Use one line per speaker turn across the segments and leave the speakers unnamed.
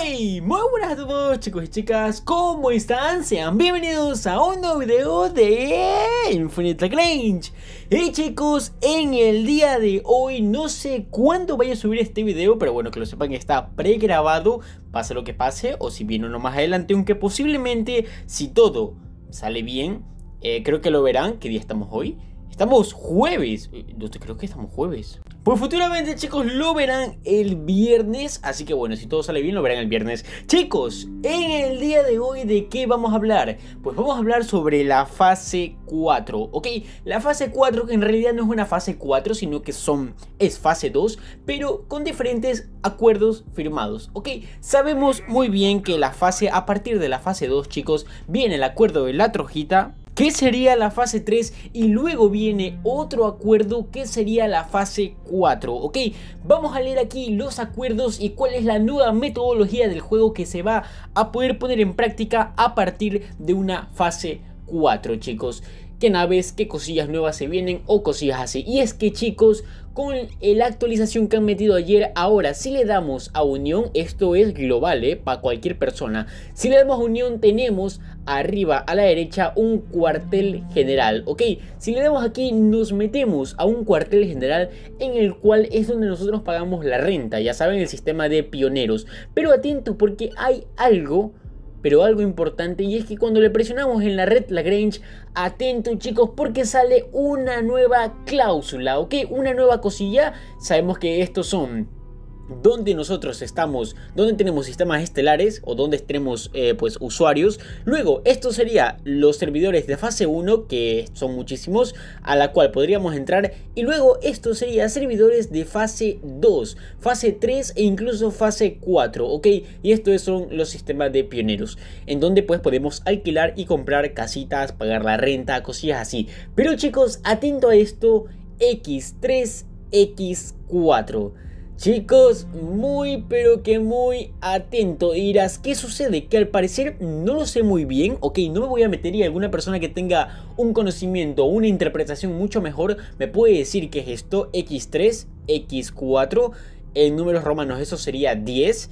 muy buenas a todos chicos y chicas, ¿cómo están? Sean bienvenidos a un nuevo video de Infinite Lagrange Y chicos, en el día de hoy, no sé cuándo vaya a subir este video Pero bueno, que lo sepan que está pregrabado, pase lo que pase O si viene uno más adelante, aunque posiblemente, si todo sale bien eh, Creo que lo verán, que día estamos hoy Estamos jueves. No te creo que estamos jueves. Pues futuramente, chicos, lo verán el viernes. Así que bueno, si todo sale bien, lo verán el viernes. Chicos, en el día de hoy, ¿de qué vamos a hablar? Pues vamos a hablar sobre la fase 4, ¿ok? La fase 4, que en realidad no es una fase 4, sino que son, es fase 2, pero con diferentes acuerdos firmados, ¿ok? Sabemos muy bien que la fase, a partir de la fase 2, chicos, viene el acuerdo de la trojita, que sería la fase 3 y luego viene otro acuerdo que sería la fase 4, ¿ok? Vamos a leer aquí los acuerdos y cuál es la nueva metodología del juego que se va a poder poner en práctica a partir de una fase 4, chicos que naves, qué cosillas nuevas se vienen o cosillas así. Y es que chicos, con la actualización que han metido ayer, ahora si le damos a unión, esto es global, ¿eh? para cualquier persona. Si le damos a unión tenemos arriba a la derecha un cuartel general, ¿ok? Si le damos aquí nos metemos a un cuartel general en el cual es donde nosotros pagamos la renta, ya saben, el sistema de pioneros. Pero atentos porque hay algo pero algo importante y es que cuando le presionamos en la red Lagrange, atento chicos porque sale una nueva cláusula, ¿ok? Una nueva cosilla. Sabemos que estos son donde nosotros estamos, donde tenemos sistemas estelares o donde tenemos eh, pues usuarios. Luego, esto sería los servidores de fase 1, que son muchísimos, a la cual podríamos entrar. Y luego, esto sería servidores de fase 2, fase 3 e incluso fase 4, ¿ok? Y estos son los sistemas de pioneros, en donde pues podemos alquilar y comprar casitas, pagar la renta, cosillas así. Pero chicos, atento a esto, X3, X4. Chicos, muy pero que muy atento. irás dirás, ¿qué sucede? Que al parecer no lo sé muy bien. Ok, no me voy a meter y alguna persona que tenga un conocimiento, una interpretación mucho mejor, me puede decir que es esto X3, X4, en números romanos eso sería 10,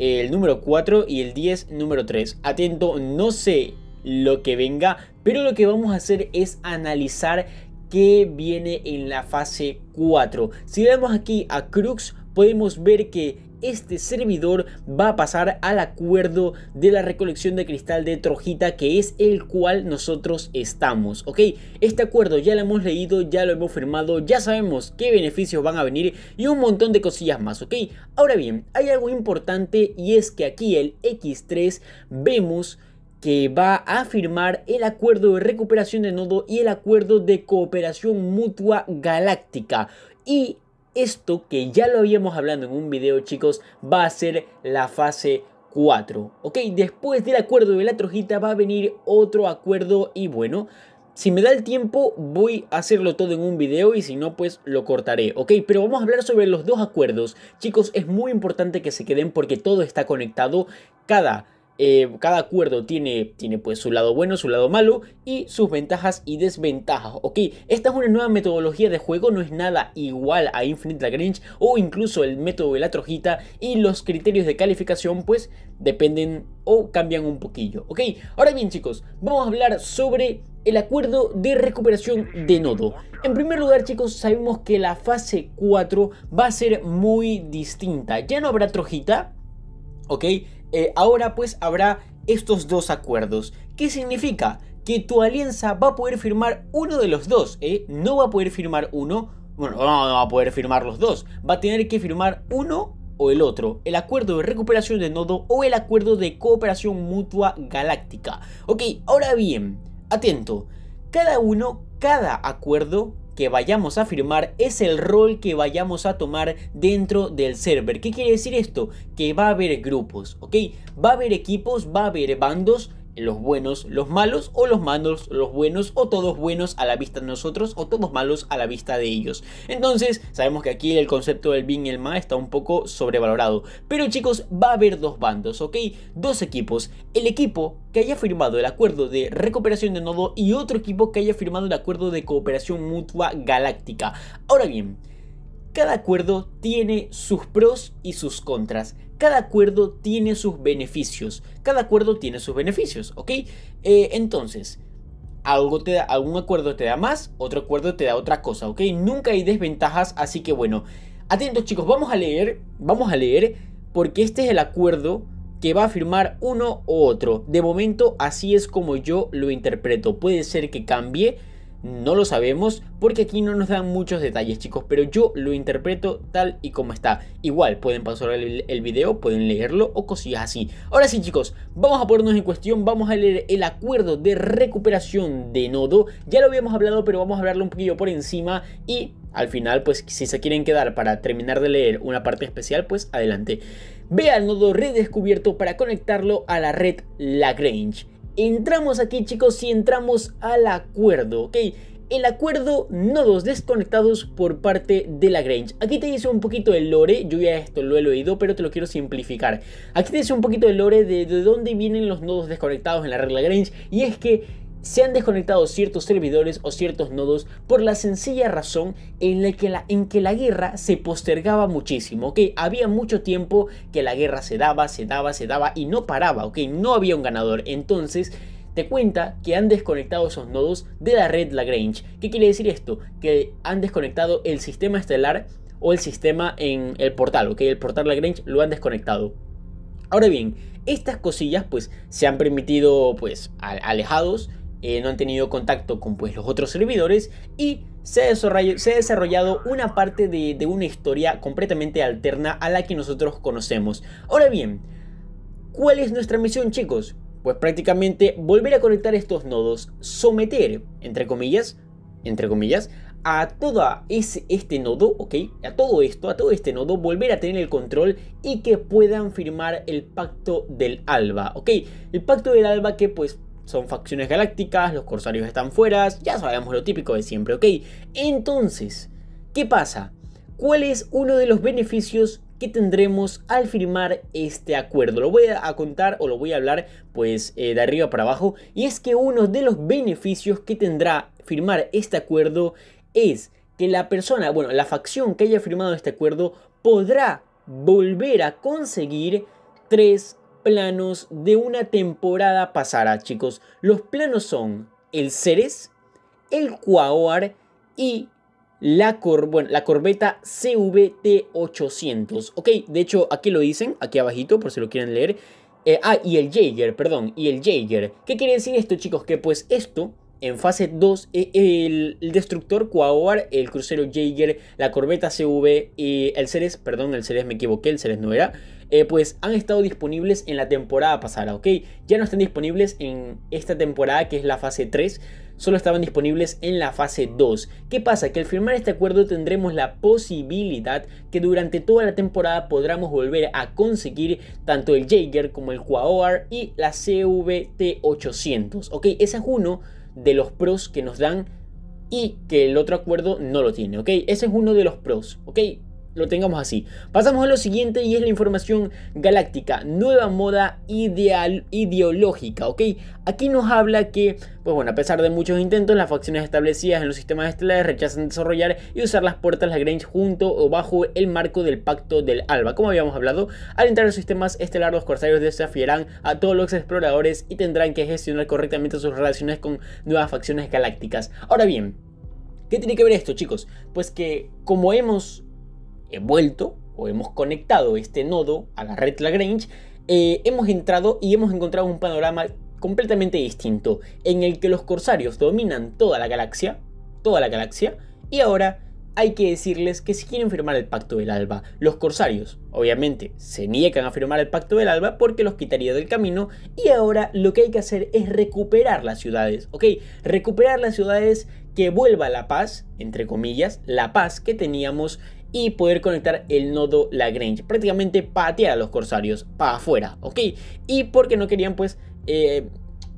el número 4 y el 10 número 3. Atento, no sé lo que venga, pero lo que vamos a hacer es analizar que viene en la fase 4. Si vemos aquí a Crux, podemos ver que este servidor va a pasar al acuerdo de la recolección de cristal de Trojita que es el cual nosotros estamos, ¿ok? Este acuerdo ya lo hemos leído, ya lo hemos firmado, ya sabemos qué beneficios van a venir y un montón de cosillas más, ¿ok? Ahora bien, hay algo importante y es que aquí el X3 vemos que va a firmar el acuerdo de recuperación de nodo y el acuerdo de cooperación mutua galáctica. Y esto que ya lo habíamos hablando en un video chicos, va a ser la fase 4. Ok, después del acuerdo de la trojita va a venir otro acuerdo y bueno, si me da el tiempo voy a hacerlo todo en un video y si no pues lo cortaré, ¿ok? Pero vamos a hablar sobre los dos acuerdos. Chicos, es muy importante que se queden porque todo está conectado. Cada eh, cada acuerdo tiene, tiene pues su lado bueno, su lado malo y sus ventajas y desventajas, ¿ok? Esta es una nueva metodología de juego, no es nada igual a Infinite Lagrange o incluso el método de la trojita y los criterios de calificación pues dependen o cambian un poquillo, ¿ok? Ahora bien chicos, vamos a hablar sobre el acuerdo de recuperación de nodo. En primer lugar chicos, sabemos que la fase 4 va a ser muy distinta, ya no habrá trojita, ¿ok? Eh, ahora pues habrá estos dos acuerdos. ¿Qué significa? Que tu alianza va a poder firmar uno de los dos, ¿eh? No va a poder firmar uno, bueno, no, no va a poder firmar los dos, va a tener que firmar uno o el otro, el acuerdo de recuperación de nodo o el acuerdo de cooperación mutua galáctica. Ok, ahora bien, atento, cada uno, cada acuerdo que vayamos a firmar es el rol que vayamos a tomar dentro del server. ¿Qué quiere decir esto? Que va a haber grupos, ¿ok? Va a haber equipos, va a haber bandos los buenos los malos o los malos los buenos o todos buenos a la vista de nosotros o todos malos a la vista de ellos. Entonces sabemos que aquí el concepto del bien y el mal está un poco sobrevalorado. Pero chicos, va a haber dos bandos, ¿ok? Dos equipos. El equipo que haya firmado el acuerdo de recuperación de nodo y otro equipo que haya firmado el acuerdo de cooperación mutua galáctica. Ahora bien, cada acuerdo tiene sus pros y sus contras cada acuerdo tiene sus beneficios. Cada acuerdo tiene sus beneficios, ¿ok? Eh, entonces, algo te algún acuerdo te da más, otro acuerdo te da otra cosa, ¿ok? Nunca hay desventajas, así que bueno, atentos chicos, vamos a leer, vamos a leer, porque este es el acuerdo que va a firmar uno u otro. De momento, así es como yo lo interpreto. Puede ser que cambie no lo sabemos porque aquí no nos dan muchos detalles chicos, pero yo lo interpreto tal y como está. Igual pueden pasar el, video, pueden leerlo o cosillas así. Ahora sí chicos, vamos a ponernos en cuestión, vamos a leer el acuerdo de recuperación de nodo. Ya lo habíamos hablado pero vamos a hablarlo un poquillo por encima y al final pues si se quieren quedar para terminar de leer una parte especial pues adelante. Ve al nodo redescubierto para conectarlo a la red Lagrange entramos aquí chicos y entramos al acuerdo, ¿ok? el acuerdo nodos desconectados por parte de la Grange, Aquí te dice un poquito el lore, yo ya esto lo he leído, pero te lo quiero simplificar. Aquí te dice un poquito el lore de, de dónde vienen los nodos desconectados en la regla Grange y es que se han desconectado ciertos servidores o ciertos nodos por la sencilla razón en la que la, en que la guerra se postergaba muchísimo, Había mucho tiempo que la guerra se daba, se daba, se daba y no paraba, No había un ganador, entonces te cuenta que han desconectado esos nodos de la red Lagrange. ¿Qué quiere decir esto? Que han desconectado el sistema estelar o el sistema en el portal, El portal Lagrange lo han desconectado. Ahora bien, estas cosillas pues se han permitido pues alejados eh, no han tenido contacto con pues, los otros servidores y se ha desarrollado, una parte de, una historia completamente alterna a la que nosotros conocemos. Ahora bien, ¿cuál es nuestra misión chicos? Pues prácticamente volver a conectar estos nodos, someter, entre comillas, entre comillas, a todo este nodo, ¿ok? A todo esto, a todo este nodo, volver a tener el control y que puedan firmar el pacto del alba, ¿ok? El pacto del alba que pues son facciones galácticas, los corsarios están fuera, ya sabemos lo típico de siempre, ¿ok? Entonces, ¿qué pasa? ¿Cuál es uno de los beneficios que tendremos al firmar este acuerdo? Lo voy a contar o lo voy a hablar pues eh, de arriba para abajo y es que uno de los beneficios que tendrá firmar este acuerdo es que la persona, bueno, la facción que haya firmado este acuerdo podrá volver a conseguir tres planos de una temporada pasará, chicos. Los planos son el Ceres, el Quaoar y la, cor corbeta CVT-800. Ok, de hecho aquí lo dicen, aquí abajito por si lo quieren leer. Eh, ah, y el Jaeger, perdón, y el Jaeger. ¿Qué quiere decir esto, chicos? Que pues esto en fase 2, eh, el, destructor Quaoar, el crucero Jaeger, la corbeta CV y eh, el Ceres, perdón, el Ceres me equivoqué, el Ceres no era, eh, pues han estado disponibles en la temporada pasada, ¿ok? Ya no están disponibles en esta temporada que es la fase 3, solo estaban disponibles en la fase 2. ¿Qué pasa? Que al firmar este acuerdo tendremos la posibilidad que durante toda la temporada podamos volver a conseguir tanto el Jaeger como el Quaoar y la CVT-800, ¿ok? Ese es uno de los pros que nos dan y que el otro acuerdo no lo tiene, ¿ok? Ese es uno de los pros, ¿ok? lo tengamos así. Pasamos a lo siguiente y es la información galáctica, nueva moda ideal, ideológica, ¿ok? Aquí nos habla que, pues bueno, a pesar de muchos intentos, las facciones establecidas en los sistemas estelares rechazan desarrollar y usar las puertas Lagrange junto o bajo el marco del Pacto del Alba. Como habíamos hablado, al entrar en los sistemas estelares, los corsarios desafiarán a todos los exploradores y tendrán que gestionar correctamente sus relaciones con nuevas facciones galácticas. Ahora bien, ¿Qué tiene que ver esto, chicos? Pues que, como hemos he vuelto o hemos conectado este nodo a la red Lagrange, eh, hemos entrado y hemos encontrado un panorama completamente distinto, en el que los corsarios dominan toda la galaxia, toda la galaxia, y ahora hay que decirles que si quieren firmar el Pacto del Alba, los corsarios obviamente se niegan a firmar el Pacto del Alba porque los quitaría del camino y ahora lo que hay que hacer es recuperar las ciudades, ¿ok? Recuperar las ciudades que vuelva la paz, entre comillas, la paz que teníamos y poder conectar el nodo Lagrange, prácticamente patear a los corsarios para afuera, ¿ok? Y porque no querían pues eh,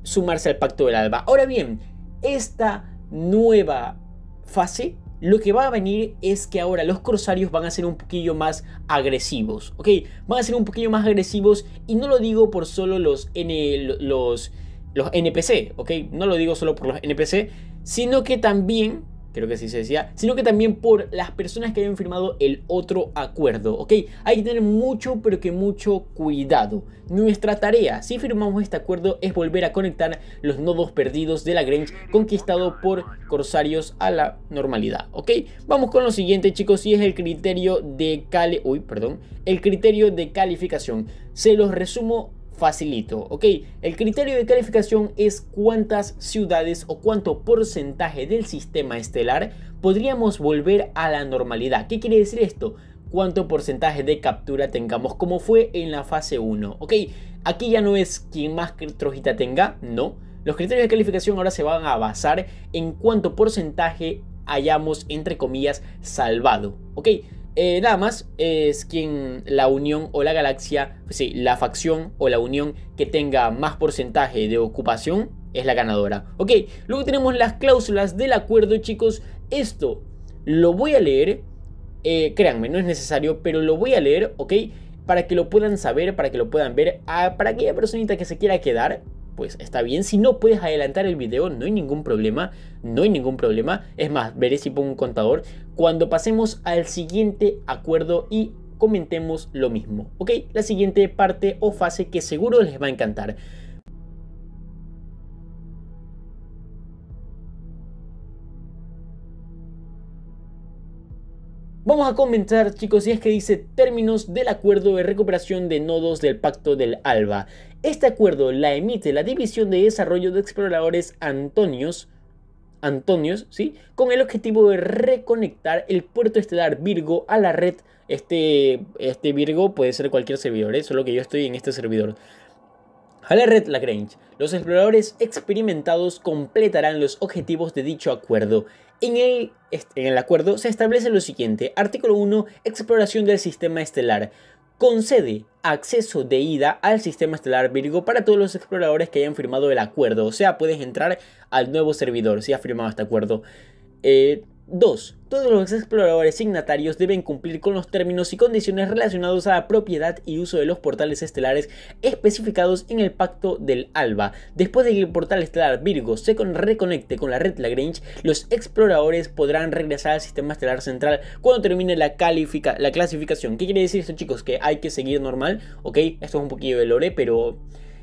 sumarse al pacto del alba. Ahora bien, esta nueva fase lo que va a venir es que ahora los corsarios van a ser un poquillo más agresivos, ¿ok? Van a ser un poquillo más agresivos y no lo digo por solo los, los, los NPC, ¿ok? No lo digo solo por los NPC, sino que también creo que sí se decía, sino que también por las personas que habían firmado el otro acuerdo, ¿ok? Hay que tener mucho, pero que mucho cuidado. Nuestra tarea, si firmamos este acuerdo, es volver a conectar los nodos perdidos de la Grange conquistado por corsarios a la normalidad, ¿ok? Vamos con lo siguiente, chicos, y es el criterio de cali... Uy, perdón. El criterio de calificación. Se los resumo facilito, ¿ok? El criterio de calificación es cuántas ciudades o cuánto porcentaje del sistema estelar podríamos volver a la normalidad. ¿Qué quiere decir esto? Cuánto porcentaje de captura tengamos, como fue en la fase 1, ¿ok? Aquí ya no es quien más trojita tenga, no. Los criterios de calificación ahora se van a basar en cuánto porcentaje hayamos, entre comillas, salvado, ¿ok? Eh, nada más es quien la unión o la galaxia, pues sí, la facción o la unión que tenga más porcentaje de ocupación es la ganadora. Ok, luego tenemos las cláusulas del acuerdo, chicos. Esto lo voy a leer, eh, créanme, no es necesario, pero lo voy a leer, ok, para que lo puedan saber, para que lo puedan ver, para aquella personita que se quiera quedar pues está bien. Si no puedes adelantar el video, no hay ningún problema, no hay ningún problema. Es más, veré si pongo un contador cuando pasemos al siguiente acuerdo y comentemos lo mismo, ¿ok? La siguiente parte o fase que seguro les va a encantar. Vamos a comenzar chicos y es que dice términos del acuerdo de recuperación de nodos del pacto del ALBA. Este acuerdo la emite la División de Desarrollo de Exploradores Antonios, Antonios, ¿sí? Con el objetivo de reconectar el puerto estelar Virgo a la red. Este, este Virgo puede ser cualquier servidor, es ¿eh? solo que yo estoy en este servidor. A la red Lagrange, los exploradores experimentados completarán los objetivos de dicho acuerdo. En el, acuerdo se establece lo siguiente, artículo 1, exploración del sistema estelar concede acceso de ida al sistema estelar Virgo para todos los exploradores que hayan firmado el acuerdo. O sea, puedes entrar al nuevo servidor si has firmado este acuerdo. Eh, 2. Todos los exploradores signatarios deben cumplir con los términos y condiciones relacionados a la propiedad y uso de los portales estelares especificados en el Pacto del Alba. Después de que el portal estelar Virgo se reconecte con la red Lagrange, los exploradores podrán regresar al sistema estelar central cuando termine la, la clasificación. ¿Qué quiere decir esto, chicos? Que hay que seguir normal, ¿ok? Esto es un poquillo de lore, pero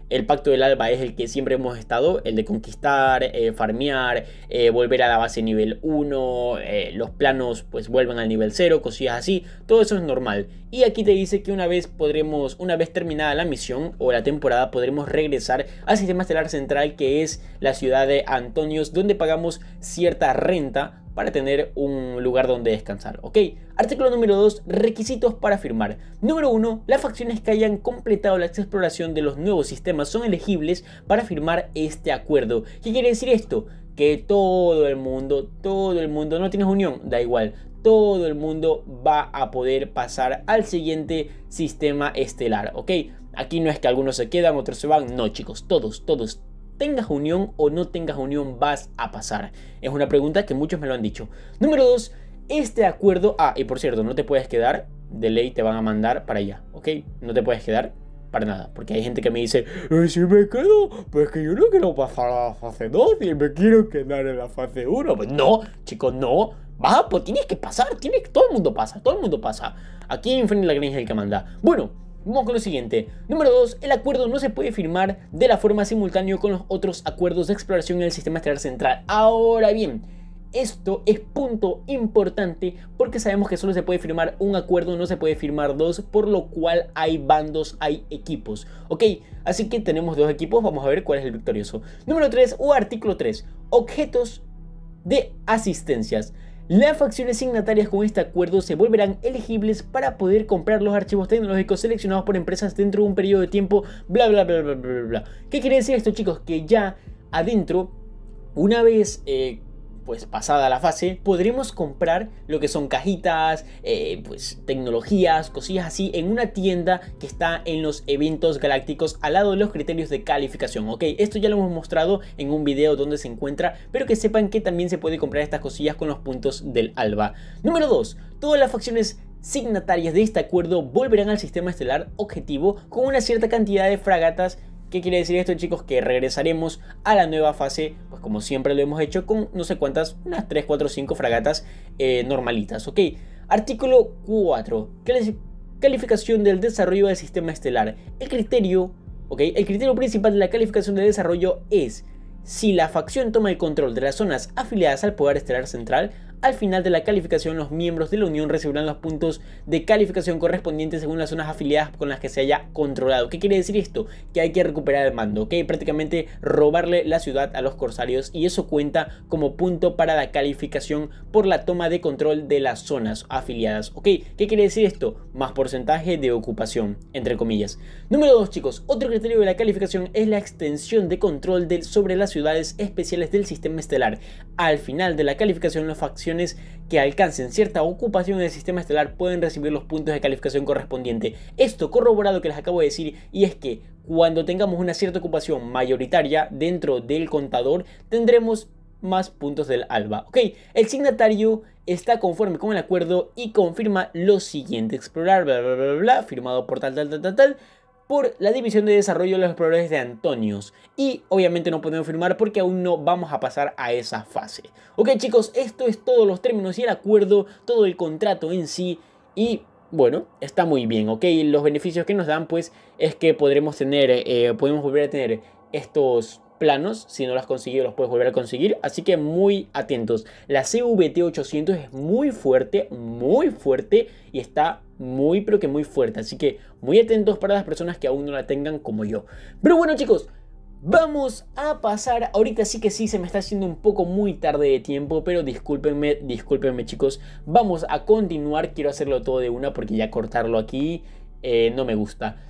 el pacto del alba es el que siempre hemos estado, el de conquistar, eh, farmear, eh, volver a la base nivel 1, eh, los planos pues vuelvan al nivel 0, cosillas así, todo eso es normal. Y aquí te dice que una vez podremos, una vez terminada la misión o la temporada, podremos regresar al sistema estelar central que es la ciudad de Antonios, donde pagamos cierta renta para tener un lugar donde descansar, ¿ok? Artículo número 2, requisitos para firmar. Número 1, las facciones que hayan completado la exploración de los nuevos sistemas son elegibles para firmar este acuerdo. ¿Qué quiere decir esto? Que todo el mundo, todo el mundo, no tienes unión, da igual, todo el mundo va a poder pasar al siguiente sistema estelar, ¿ok? Aquí no es que algunos se quedan, otros se van, no chicos, todos, todos, tengas unión o no tengas unión vas a pasar? Es una pregunta que muchos me lo han dicho. Número 2, este acuerdo... Ah, y por cierto, no te puedes quedar, de ley te van a mandar para allá, ¿ok? No te puedes quedar para nada, porque hay gente que me dice, eh, si me quedo, pues que yo no quiero pasar a la fase 2 y me quiero quedar en la fase 1. Pues no, chicos, no. va pues tienes que pasar, tienes, todo el mundo pasa, todo el mundo pasa. Aquí en Infinity la es el que manda. Bueno, Vamos con lo siguiente. Número 2. El acuerdo no se puede firmar de la forma simultánea con los otros acuerdos de exploración en el sistema estelar central. Ahora bien, esto es punto importante porque sabemos que solo se puede firmar un acuerdo, no se puede firmar dos, por lo cual hay bandos, hay equipos. Ok, así que tenemos dos equipos, vamos a ver cuál es el victorioso. Número 3 o artículo 3, objetos de asistencias. Las facciones signatarias con este acuerdo se volverán elegibles para poder comprar los archivos tecnológicos seleccionados por empresas dentro de un periodo de tiempo, bla bla bla bla bla bla. ¿Qué quiere decir esto chicos? Que ya adentro, una vez eh, pues pasada la fase, podremos comprar lo que son cajitas, eh, pues tecnologías, cosillas así en una tienda que está en los eventos galácticos al lado de los criterios de calificación, ¿ok? Esto ya lo hemos mostrado en un video donde se encuentra, pero que sepan que también se puede comprar estas cosillas con los puntos del alba. Número 2. Todas las facciones signatarias de este acuerdo volverán al sistema estelar objetivo con una cierta cantidad de fragatas ¿Qué quiere decir esto chicos? Que regresaremos a la nueva fase, pues como siempre lo hemos hecho, con no sé cuántas, unas 3, 4, 5 fragatas eh, normalitas, ¿ok? Artículo 4. Calificación del desarrollo del sistema estelar. El criterio, ¿ok? El criterio principal de la calificación de desarrollo es si la facción toma el control de las zonas afiliadas al poder estelar central, al final de la calificación, los miembros de la Unión recibirán los puntos de calificación correspondientes según las zonas afiliadas con las que se haya controlado. ¿Qué quiere decir esto? Que hay que recuperar el mando, ¿ok? Prácticamente robarle la ciudad a los corsarios y eso cuenta como punto para la calificación por la toma de control de las zonas afiliadas, ¿ok? ¿Qué quiere decir esto? Más porcentaje de ocupación, entre comillas. Número 2, chicos, otro criterio de la calificación es la extensión de control sobre las ciudades especiales del sistema estelar. Al final de la calificación, las facciones que alcancen cierta ocupación en el sistema estelar pueden recibir los puntos de calificación correspondiente. Esto corroborado que les acabo de decir y es que cuando tengamos una cierta ocupación mayoritaria dentro del contador tendremos más puntos del ALBA. Ok, el signatario está conforme con el acuerdo y confirma lo siguiente: explorar, bla, bla, bla, bla, firmado por tal, tal, tal, tal, tal por la División de Desarrollo de los Exploradores de Antonios. Y obviamente no podemos firmar porque aún no vamos a pasar a esa fase. Ok chicos, esto es todos los términos y el acuerdo, todo el contrato en sí. Y bueno, está muy bien, ok. Los beneficios que nos dan pues es que podremos tener, eh, podemos volver a tener estos planos, si no los has conseguido los puedes volver a conseguir, así que muy atentos. La CVT 800 es muy fuerte, muy fuerte y está muy pero que muy fuerte. Así que muy atentos para las personas que aún no la tengan como yo. Pero bueno chicos, Vamos a pasar, ahorita sí que sí, se me está haciendo un poco muy tarde de tiempo, pero discúlpenme, discúlpenme chicos, vamos a continuar, quiero hacerlo todo de una porque ya cortarlo aquí eh, no me gusta.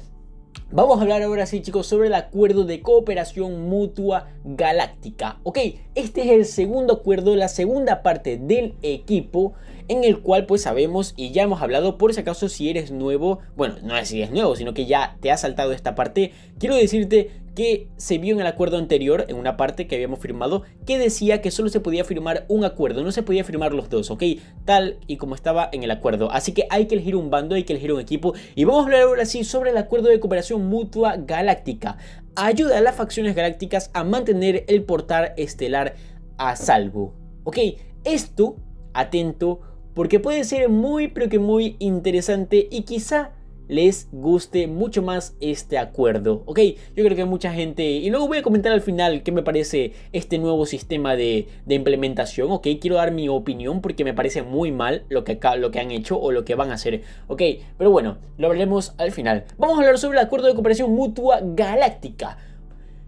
Vamos a hablar ahora sí chicos sobre el acuerdo de cooperación mutua galáctica. Ok, este es el segundo acuerdo, la segunda parte del equipo en el cual pues sabemos y ya hemos hablado por si acaso si eres nuevo, bueno, no es si eres nuevo, sino que ya te ha saltado esta parte, quiero decirte que se vio en el acuerdo anterior, en una parte que habíamos firmado, que decía que solo se podía firmar un acuerdo, no se podía firmar los dos, ¿ok? Tal y como estaba en el acuerdo. Así que hay que elegir un bando, hay que elegir un equipo. Y vamos a hablar ahora sí sobre el acuerdo de cooperación mutua galáctica. Ayuda a las facciones galácticas a mantener el portal estelar a salvo, ¿ok? Esto, atento, porque puede ser muy pero que muy interesante y quizá les guste mucho más este acuerdo, ¿ok? Yo creo que mucha gente... Y luego voy a comentar al final qué me parece este nuevo sistema de, implementación, ¿ok? Quiero dar mi opinión porque me parece muy mal lo que, lo que han hecho o lo que van a hacer, ¿ok? Pero bueno, lo hablaremos al final. Vamos a hablar sobre el acuerdo de cooperación mutua galáctica.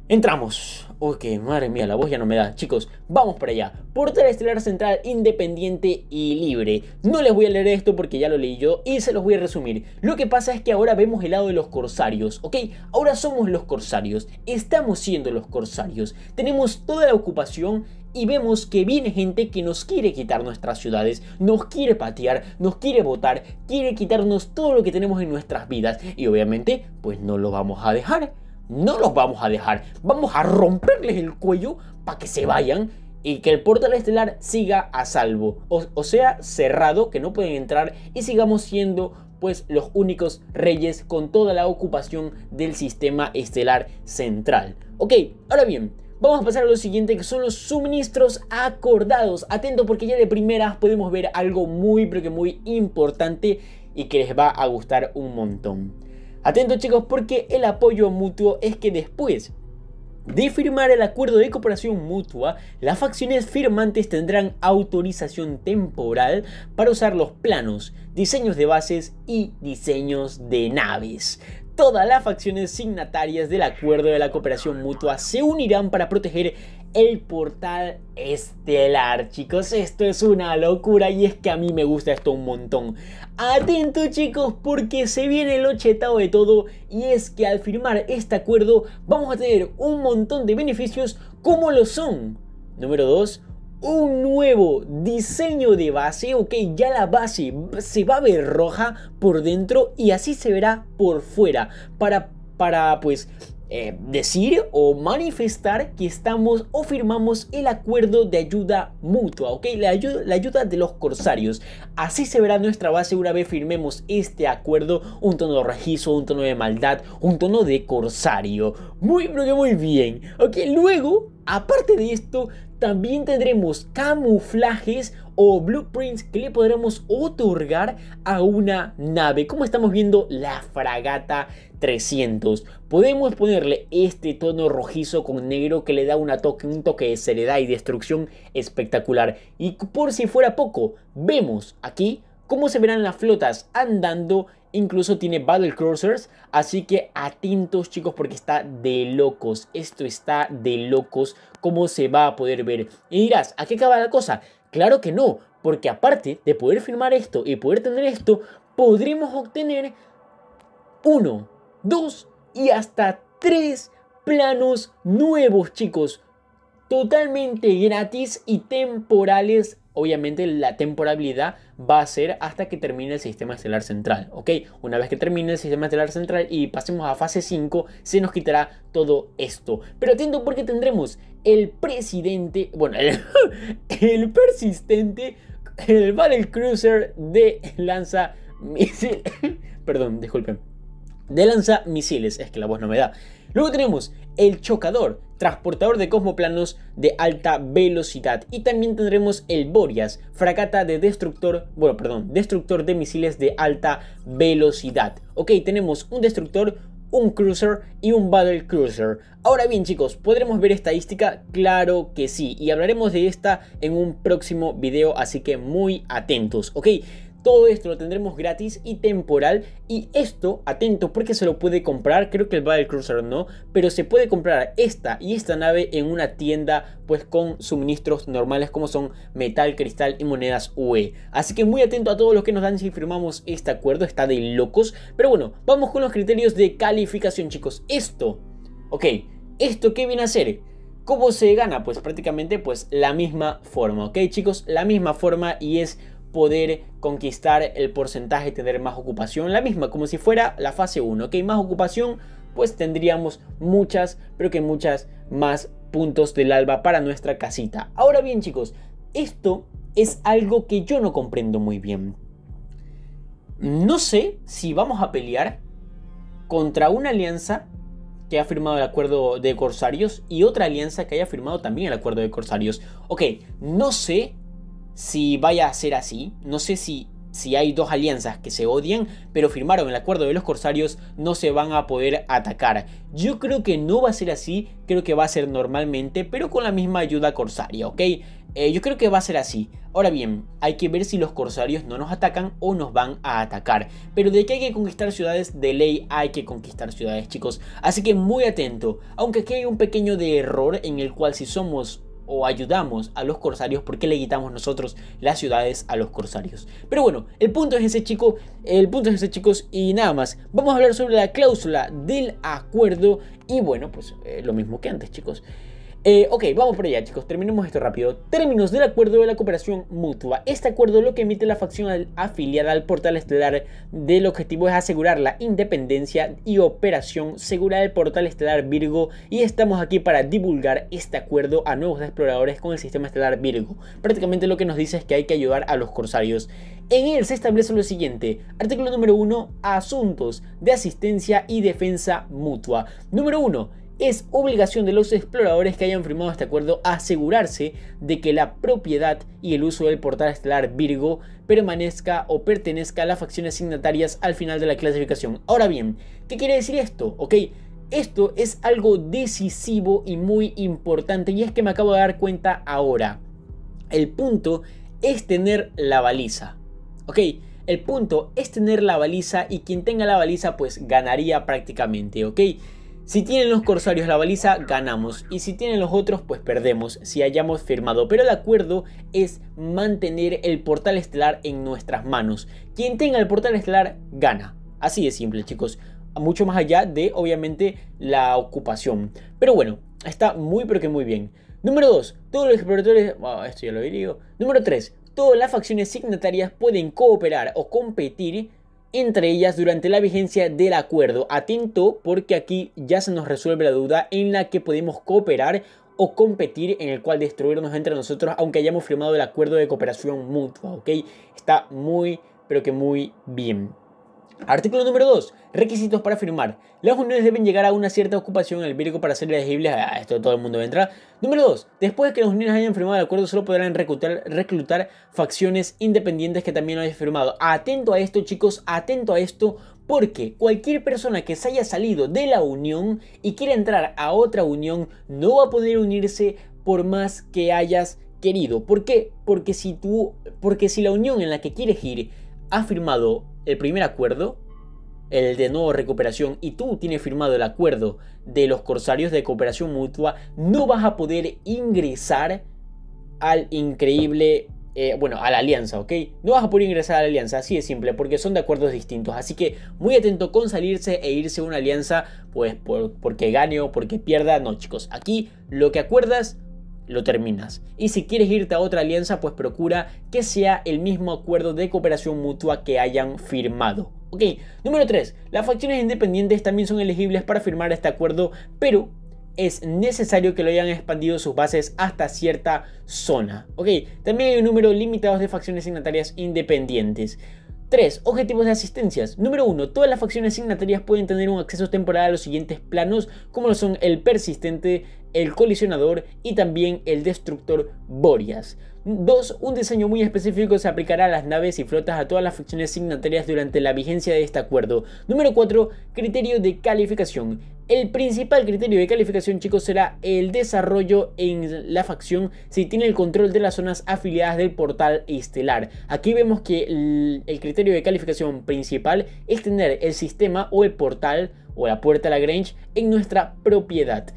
Entramos. Ok, oh, madre mía, la voz ya no me da. Chicos, vamos para allá. Portal Estelar Central Independiente y Libre. No les voy a leer esto porque ya lo leí yo y se los voy a resumir. Lo que pasa es que ahora vemos el lado de los corsarios, ¿ok? Ahora somos los corsarios. Estamos siendo los corsarios. Tenemos toda la ocupación y vemos que viene gente que nos quiere quitar nuestras ciudades, nos quiere patear, nos quiere votar, quiere quitarnos todo lo que tenemos en nuestras vidas y obviamente pues no lo vamos a dejar. No los vamos a dejar. Vamos a romperles el cuello para que se vayan y que el portal estelar siga a salvo. O, sea, cerrado, que no pueden entrar y sigamos siendo pues los únicos reyes con toda la ocupación del sistema estelar central. Ok, ahora bien, Vamos a pasar a lo siguiente que son los suministros acordados. Atento porque ya de primeras podemos ver algo muy pero que muy importante y que les va a gustar un montón. Atentos chicos porque el apoyo mutuo es que después de firmar el acuerdo de cooperación mutua, las facciones firmantes tendrán autorización temporal para usar los planos, diseños de bases y diseños de naves todas las facciones signatarias del acuerdo de la cooperación mutua se unirán para proteger el portal estelar. Chicos, esto es una locura y es que a mí me gusta esto un montón. Atento chicos porque se viene lo chetado de todo y es que al firmar este acuerdo vamos a tener un montón de beneficios como lo son. Número 2 un nuevo diseño de base, ok, ya la base se va a ver roja por dentro y así se verá por fuera para, para pues eh, decir o manifestar que estamos o firmamos el acuerdo de ayuda mutua, ok, la, ayuda, la ayuda de los corsarios. Así se verá nuestra base una vez firmemos este acuerdo, un tono rojizo, un tono de maldad, un tono de corsario. Muy, muy bien, ok, luego aparte de esto, también tendremos camuflajes o blueprints que le podremos otorgar a una nave, como estamos viendo la fragata 300. Podemos ponerle este tono rojizo con negro que le da una toque, un toque de seriedad y destrucción espectacular. Y por si fuera poco, vemos aquí cómo se verán las flotas andando Incluso tiene Battle Cruisers. Así que atentos chicos porque está de locos. Esto está de locos. como se va a poder ver? Y dirás, ¿a qué acaba la cosa? Claro que no. Porque aparte de poder firmar esto y poder tener esto, podremos obtener uno, dos y hasta tres planos nuevos chicos. Totalmente gratis y temporales. Obviamente la temporalidad va a ser hasta que termine el sistema estelar central, ¿ok? Una vez que termine el sistema estelar central y pasemos a fase 5, se nos quitará todo esto. Pero atento porque tendremos el presidente, bueno, el, el persistente, el Battle Cruiser de lanza perdón, disculpen, de lanza misiles, es que la voz no me da. Luego tenemos el chocador, transportador de cosmoplanos de alta velocidad. Y también tendremos el Boreas, fragata de destructor, bueno, perdón, destructor de misiles de alta velocidad. Ok, tenemos un destructor, un cruiser y un battle cruiser. Ahora bien chicos, ¿podremos ver estadística? Claro que sí, y hablaremos de esta en un próximo video, así que muy atentos, ¿ok? Todo esto lo tendremos gratis y temporal. Y esto, atento, porque se lo puede comprar. Creo que el Battle Cruiser no. Pero se puede comprar esta y esta nave en una tienda, pues con suministros normales como son metal, cristal y monedas UE. Así que muy atento a todos los que nos dan si firmamos este acuerdo. Está de locos. Pero bueno, vamos con los criterios de calificación, chicos. Esto, ok, ¿esto qué viene a ser? ¿Cómo se gana? Pues prácticamente pues la misma forma, ¿ok chicos? La misma forma y es poder conquistar el porcentaje, Y tener más ocupación, la misma, como si fuera la fase 1, ¿ok? Más ocupación, pues tendríamos muchas, pero que muchas más puntos del alba para nuestra casita. Ahora bien, chicos, esto es algo que yo no comprendo muy bien. No sé si vamos a pelear contra una alianza que ha firmado el acuerdo de corsarios y otra alianza que haya firmado también el acuerdo de corsarios. Ok, no sé si vaya a ser así. No sé si, si hay dos alianzas que se odian, pero firmaron el acuerdo de los corsarios, no se van a poder atacar. Yo creo que no va a ser así, creo que va a ser normalmente, pero con la misma ayuda corsaria, ¿ok? Eh, yo creo que va a ser así. Ahora bien, hay que ver si los corsarios no nos atacan o nos van a atacar. Pero de que hay que conquistar ciudades, de ley hay que conquistar ciudades, chicos. Así que muy atento. Aunque aquí hay un pequeño de error en el cual si somos o ayudamos a los corsarios, porque le quitamos nosotros las ciudades a los corsarios? Pero bueno, el punto es ese chico, el punto es ese chicos y nada más. Vamos a hablar sobre la cláusula del acuerdo y bueno, pues eh, lo mismo que antes chicos. Eh, ok, vamos por allá chicos, terminemos esto rápido. Términos del acuerdo de la cooperación mutua. Este acuerdo lo que emite la facción afiliada al portal estelar del objetivo es asegurar la independencia y operación segura del portal estelar Virgo y estamos aquí para divulgar este acuerdo a nuevos exploradores con el sistema estelar Virgo. Prácticamente lo que nos dice es que hay que ayudar a los corsarios. En él se establece lo siguiente. Artículo número 1. Asuntos de asistencia y defensa mutua. Número 1 es obligación de los exploradores que hayan firmado este acuerdo asegurarse de que la propiedad y el uso del portal estelar Virgo permanezca o pertenezca a las facciones signatarias al final de la clasificación. Ahora bien, ¿qué quiere decir esto? Ok, esto es algo decisivo y muy importante y es que me acabo de dar cuenta ahora. El punto es tener la baliza. Ok, el punto es tener la baliza y quien tenga la baliza pues ganaría prácticamente, ¿ok? Si tienen los corsarios la baliza, ganamos. Y si tienen los otros, pues perdemos, si hayamos firmado. Pero el acuerdo es mantener el portal estelar en nuestras manos. Quien tenga el portal estelar, gana. Así de simple, chicos. Mucho más allá de, obviamente, la ocupación. Pero bueno, está muy pero que muy bien. Número 2. Todos los exploradores... Ah, esto ya lo he Número 3. Todas las facciones signatarias pueden cooperar o competir entre ellas durante la vigencia del acuerdo. Atento porque aquí ya se nos resuelve la duda en la que podemos cooperar o competir en el cual destruirnos entre nosotros aunque hayamos firmado el acuerdo de cooperación mutua, ¿ok? Está muy, pero que muy bien. Artículo número 2. Requisitos para firmar. Las uniones deben llegar a una cierta ocupación en el Virgo para ser elegibles. A esto todo el mundo entra. Número 2. Después de que las uniones hayan firmado el acuerdo, solo podrán reclutar, facciones independientes que también hayas hayan firmado. Atento a esto, chicos. Atento a esto. Porque cualquier persona que se haya salido de la unión y quiera entrar a otra unión no va a poder unirse por más que hayas querido. ¿Por qué? Porque si tú, porque si la unión en la que quieres ir ha firmado el primer acuerdo, el de no recuperación, y tú tienes firmado el acuerdo de los corsarios de cooperación mutua, no vas a poder ingresar al increíble eh, bueno, a la alianza, ¿ok? No vas a poder ingresar a la alianza, así de simple, porque son de acuerdos distintos. Así que muy atento con salirse e irse a una alianza, pues porque gane o porque pierda. No, chicos, aquí lo que acuerdas lo terminas. Y si quieres irte a otra alianza, pues procura que sea el mismo acuerdo de cooperación mutua que hayan firmado. Ok, número 3. Las facciones independientes también son elegibles para firmar este acuerdo, pero es necesario que lo hayan expandido sus bases hasta cierta zona. Ok, también hay un número limitado de facciones signatarias independientes. 3. Objetivos de asistencias. Número 1. Todas las facciones signatarias pueden tener un acceso temporal a los siguientes planos, como lo son el persistente, el colisionador y también el destructor borias 2. Un diseño muy específico se aplicará a las naves y flotas a todas las facciones signatarias durante la vigencia de este acuerdo. Número 4. Criterio de calificación. El principal criterio de calificación, chicos, será el desarrollo en la facción si tiene el control de las zonas afiliadas del portal estelar. Aquí vemos que el, criterio de calificación principal es tener el sistema o el portal o la puerta Lagrange la Grange en nuestra propiedad.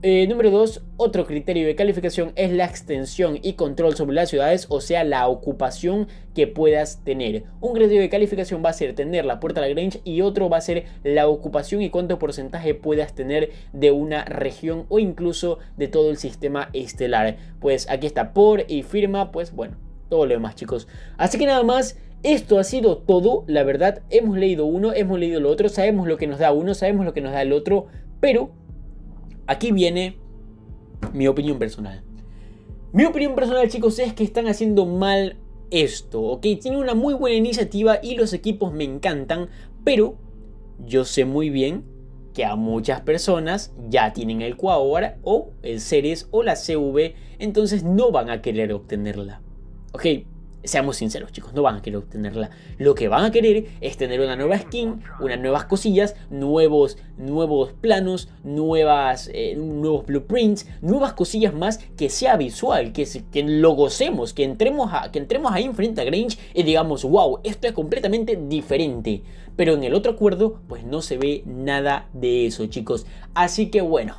Eh, número 2, otro criterio de calificación es la extensión y control sobre las ciudades, o sea, la ocupación que puedas tener. Un criterio de calificación va a ser tener la puerta la Grange y otro va a ser la ocupación y cuánto porcentaje puedas tener de una región o incluso de todo el sistema estelar. Pues aquí está por y firma, pues bueno, todo lo demás, chicos. Así que nada más. Esto ha sido todo, la verdad, hemos leído uno, hemos leído lo otro, sabemos lo que nos da uno, sabemos lo que nos da el otro, pero Aquí viene mi opinión personal. Mi opinión personal, chicos, es que están haciendo mal esto, ¿ok? Tienen una muy buena iniciativa y los equipos me encantan, pero yo sé muy bien que a muchas personas ya tienen el Quaor o el Ceres o la CV, entonces no van a querer obtenerla, ¿ok? Seamos sinceros, chicos, no van a querer obtenerla. Lo que van a querer es tener una nueva skin, unas nuevas cosillas, nuevos, nuevos planos, nuevas, eh, nuevos blueprints, nuevas cosillas más que sea visual, que, que lo gocemos, que entremos, a, que entremos ahí enfrente a Grange y digamos, wow, esto es completamente diferente. Pero en el otro acuerdo, pues no se ve nada de eso, chicos. Así que bueno,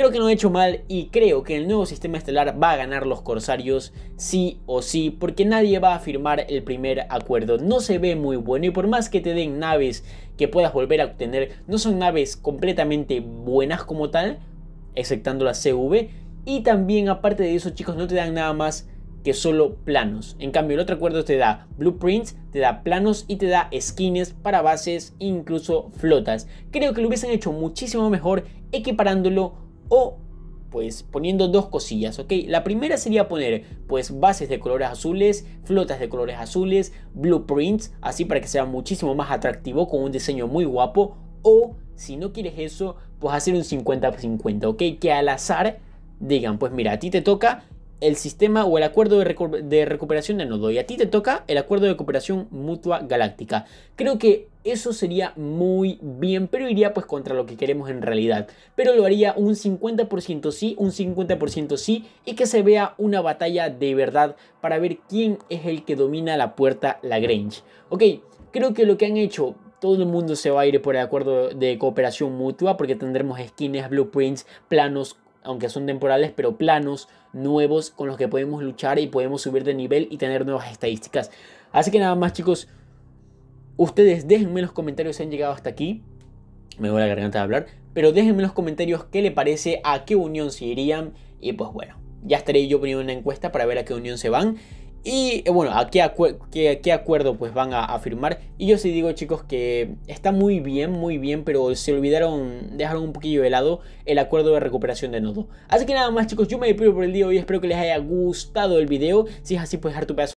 Creo que no he hecho mal y creo que el nuevo sistema estelar va a ganar los corsarios sí o sí, porque nadie va a firmar el primer acuerdo. No se ve muy bueno y por más que te den naves que puedas volver a obtener, no son naves completamente buenas como tal, exceptando la CV. Y también aparte de eso chicos no te dan nada más que solo planos. En cambio, el otro acuerdo te da blueprints, te da planos y te da skins para bases, incluso flotas. Creo que lo hubiesen hecho muchísimo mejor equiparándolo o pues poniendo dos cosillas, ¿ok? La primera sería poner pues bases de colores azules, flotas de colores azules, blueprints, así para que sea muchísimo más atractivo con un diseño muy guapo o si no quieres eso, pues hacer un 50-50, ¿ok? Que al azar digan, pues mira, a ti te toca el sistema o el acuerdo de, recuperación de nodo y a ti te toca el acuerdo de cooperación mutua galáctica. Creo que eso sería muy bien, pero iría pues contra lo que queremos en realidad. Pero lo haría un 50% sí, un 50% sí y que se vea una batalla de verdad para ver quién es el que domina la puerta Lagrange. Ok, creo que lo que han hecho todo el mundo se va a ir por el acuerdo de cooperación mutua porque tendremos skins, blueprints, planos, aunque son temporales, pero planos nuevos con los que podemos luchar y podemos subir de nivel y tener nuevas estadísticas. Así que nada más chicos, ustedes déjenme en los comentarios si han llegado hasta aquí. Me a la garganta de hablar, pero déjenme en los comentarios qué le parece, a qué unión se irían y pues bueno, ya estaré yo poniendo una encuesta para ver a qué unión se van. Y eh, bueno, ¿a qué, acuerdo pues van a, firmar? Y yo sí digo chicos que está muy bien, muy bien, pero se olvidaron, dejaron un poquillo de lado el acuerdo de recuperación de nodo. Así que nada más chicos, yo me despido por el día de hoy, espero que les haya gustado el video, si es así pues dejar tu pedazo.